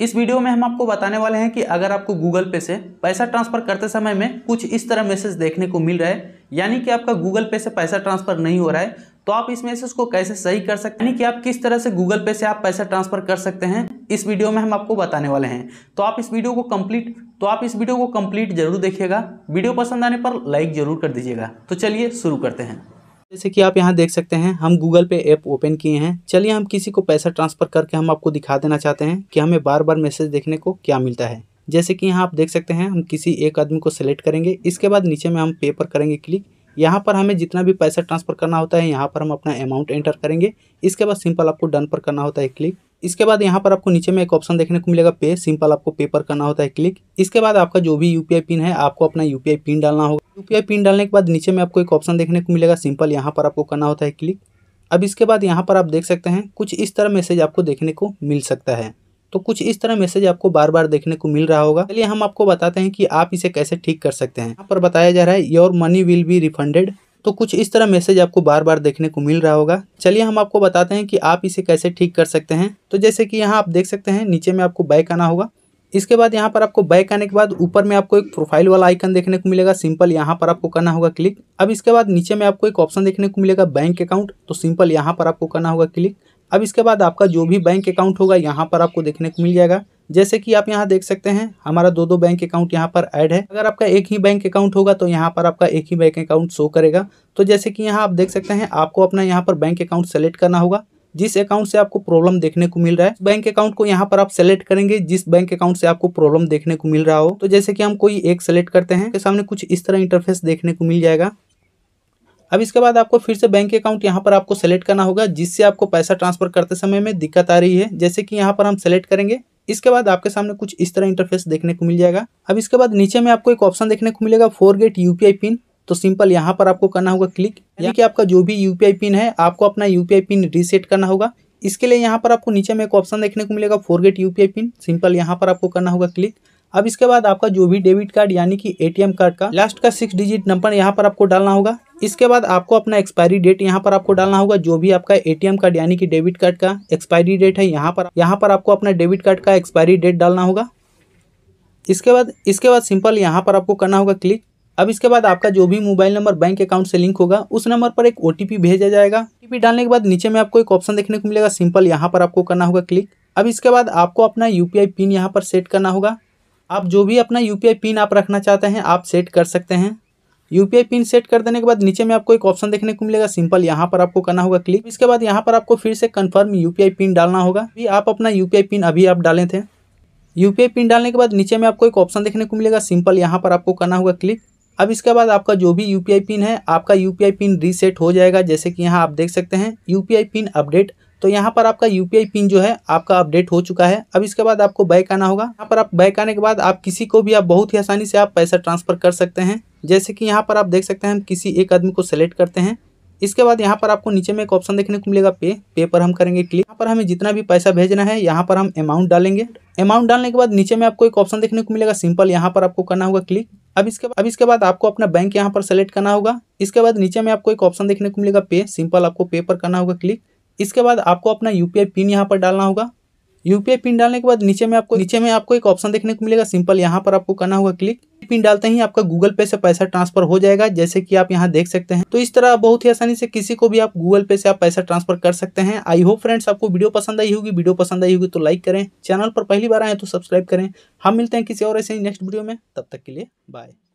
इस वीडियो में हम आपको बताने वाले हैं कि अगर आपको गूगल पे से पैसा ट्रांसफर करते समय में कुछ इस तरह मैसेज देखने को मिल रहा है यानी कि आपका गूगल पे से पैसा ट्रांसफर नहीं हो रहा है तो आप इस मैसेज को कैसे सही कर सकते हैं यानी कि आप किस तरह से गूगल पे से आप पैसा ट्रांसफर कर सकते हैं इस वीडियो में हम आपको बताने वाले हैं तो आप इस वीडियो को कंप्लीट तो आप इस वीडियो को कंप्लीट जरूर देखिएगा वीडियो पसंद आने पर लाइक जरूर कर दीजिएगा तो चलिए शुरू करते हैं जैसे कि आप यहाँ देख सकते हैं हम गूगल पे ऐप ओपन किए हैं चलिए हम किसी को पैसा ट्रांसफर करके हम आपको दिखा देना चाहते हैं कि हमें बार बार मैसेज देखने को क्या मिलता है जैसे कि यहाँ आप देख सकते हैं हम किसी एक आदमी को सेलेक्ट करेंगे इसके बाद नीचे में हम पे पर करेंगे क्लिक यहाँ पर हमें जितना भी पैसा ट्रांसफर करना होता है यहाँ पर हम अपना अमाउंट एंटर करेंगे इसके बाद सिंपल आपको डन पर करना होता है क्लिक इसके बाद यहाँ पर आपको नीचे में एक ऑप्शन देखने को मिलेगा पे सिंपल आपको पे पर करना होता है क्लिक इसके बाद आपका जो भी यूपीआई पिन है आपको अपना यूपीआई पिन डालना होगा यूपीआई पिन डालने के बाद नीचे में आपको एक ऑप्शन देखने को मिलेगा सिंपल यहाँ पर आपको करना होता है क्लिक अब इसके बाद यहाँ पर आप देख सकते हैं कुछ इस तरह मैसेज आपको देखने को मिल सकता है तो कुछ इस तरह मैसेज आपको बार बार देखने को मिल रहा होगा चलिए हम आपको बताते हैं कि आप इसे कैसे ठीक कर सकते हैं यहाँ पर बताया जा रहा है your money will be refunded तो कुछ इस तरह मैसेज आपको बार बार देखने को मिल रहा होगा चलिए हम आपको बताते हैं कि आप इसे कैसे ठीक कर सकते हैं तो जैसे कि यहाँ आप देख सकते हैं नीचे में आपको बैक आना होगा इसके बाद यहाँ पर आपको बैक आने के बाद ऊपर में आपको एक प्रोफाइल वाला आइकन देखने को मिलेगा सिंपल यहाँ पर आपको करना होगा क्लिक अब इसके बाद नीचे में आपको एक ऑप्शन देखने को मिलेगा बैंक अकाउंट तो सिंपल यहाँ पर आपको करना होगा क्लिक अब इसके बाद आपका जो भी बैंक अकाउंट होगा यहाँ पर आपको देखने को मिल जाएगा जैसे कि आप यहाँ देख सकते हैं हमारा दो दो बैंक अकाउंट यहाँ पर ऐड है अगर आपका एक ही बैंक अकाउंट होगा तो यहाँ पर आपका एक ही बैंक अकाउंट शो करेगा तो जैसे कि यहाँ आप देख सकते हैं आपको अपना यहाँ पर बैंक अकाउंट सेलेक्ट करना होगा जिस अकाउंट से आपको प्रॉब्लम देखने को मिल रहा है बैंक अकाउंट को यहाँ पर आप सेलेक्ट करेंगे जिस बैंक अकाउंट से आपको प्रॉब्लम देखने को मिल रहा हो तो जैसे कि हम कोई एक सेलेक्ट करते हैं तो सामने कुछ इस तरह इंटरफेस देखने को मिल जाएगा अब इसके बाद आपको फिर से बैंक अकाउंट यहाँ पर आपको सेलेक्ट करना होगा जिससे आपको पैसा ट्रांसफर करते समय में दिक्कत आ रही है जैसे कि यहाँ पर हम सेलेक्ट करेंगे इसके बाद आपके सामने कुछ इस तरह इंटरफेस देखने को मिल जाएगा अब इसके बाद नीचे में आपको एक ऑप्शन देखने को मिलेगा फोर गेट यूपीआई पिन तो सिंपल यहाँ पर आपको करना होगा क्लिक यानी कि आपका जो भी यूपीआई पिन है आपको अपना यूपीआई पिन रीसेट करना होगा इसके लिए यहाँ पर आपको नीचे में एक ऑप्शन देखने को मिलेगा फोरगेट यूपीआई पिन सिंपल यहाँ पर आपको करना होगा क्लिक अब इसके बाद आपका जो भी डेबिट कार्ड यानी कि एटीएम कार्ड का लास्ट का सिक्स डिजिट नंबर यहाँ पर आपको डालना होगा इसके बाद आपको अपना एक्सपायरी डेट यहाँ पर आपको डालना होगा जो भी आपका एटीएम कार्ड यानी कि डेबिट कार्ड का एक्सपायरी डेट है यहाँ पर यहाँ पर आपको अपना डेबिट कार्ड का एक्सपायरी डेट डालना होगा इसके बाद इसके बाद सिंपल यहाँ पर आपको करना होगा क्लिक अब इसके बाद आपका जो भी मोबाइल नंबर बैंक अकाउंट से लिंक होगा उस नंबर पर एक ओ भेजा जाएगा ओ डालने के बाद नीचे में आपको एक ऑप्शन देखने को मिलेगा सिंपल यहाँ पर आपको करना होगा क्लिक अब इसके बाद आपको अपना यू पिन यहाँ पर सेट करना होगा आप जो भी अपना यू पिन आप रखना चाहते हैं आप सेट कर सकते हैं यू पिन सेट कर देने के बाद नीचे में आपको एक ऑप्शन देखने को मिलेगा सिंपल यहाँ पर आपको करना होगा क्लिक इसके बाद यहाँ पर आपको फिर से कन्फर्म यू पिन डालना होगा अभी आप अपना यू पिन अभी आप डालें थे यू पिन डालने के बाद नीचे में आपको एक ऑप्शन देखने को मिलेगा सिंपल यहाँ पर आपको करना होगा क्लिक अब इसके बाद आपका जो भी यू पिन है आपका यू पिन रीसेट हो जाएगा जैसे कि यहाँ आप देख सकते हैं यू पिन अपडेट तो यहाँ पर आपका यू पिन जो है आपका अपडेट हो चुका है अब इसके बाद आपको बैक आना होगा यहाँ पर आप बैक आने के बाद आप किसी को भी आप बहुत ही आसानी से आप पैसा ट्रांसफर कर सकते हैं जैसे कि यहाँ पर आप देख सकते हैं हम किसी एक आदमी को सेलेक्ट करते हैं इसके बाद यहाँ पर आपको नीचे में एक ऑप्शन देखने को मिलेगा पे पे पर हम करेंगे क्लिक यहाँ पर हमें जितना भी पैसा भेजना है यहाँ पर हम अमाउंट डालेंगे अमाउंट डालने के बाद नीचे में आपको एक ऑप्शन देखने को मिलेगा सिंपल यहाँ पर आपको करना होगा क्लिक अब इसके अब इसके बाद आपको अपना बैंक यहाँ पर सेलेक्ट करना होगा इसके बाद नीचे में आपको एक ऑप्शन देखने को मिलेगा पे सिंपल आपको पे पर करना होगा क्लिक इसके बाद आपको अपना यूपीआई पिन यहाँ पर डालना होगा यूपीआई पिन डालने के बाद नीचे में आपको नीचे में आपको एक ऑप्शन देखने को मिलेगा सिंपल यहाँ पर आपको करना होगा क्लिक पिन डालते ही आपका गूगल पे से पैसा ट्रांसफर हो जाएगा जैसे कि आप यहाँ देख सकते हैं तो इस तरह बहुत ही आसानी से किसी को भी आप गूगल पे से आप पैसा ट्रांसफर कर सकते हैं आई होप फ्रेंड्स आपको वीडियो पसंद आई होगी वीडियो पसंद आई होगी तो लाइक करें चैनल पर पहली बार आए तो सब्सक्राइब करें हम मिलते हैं किसी और ऐसे नेक्स्ट वीडियो में तब तक के लिए बाय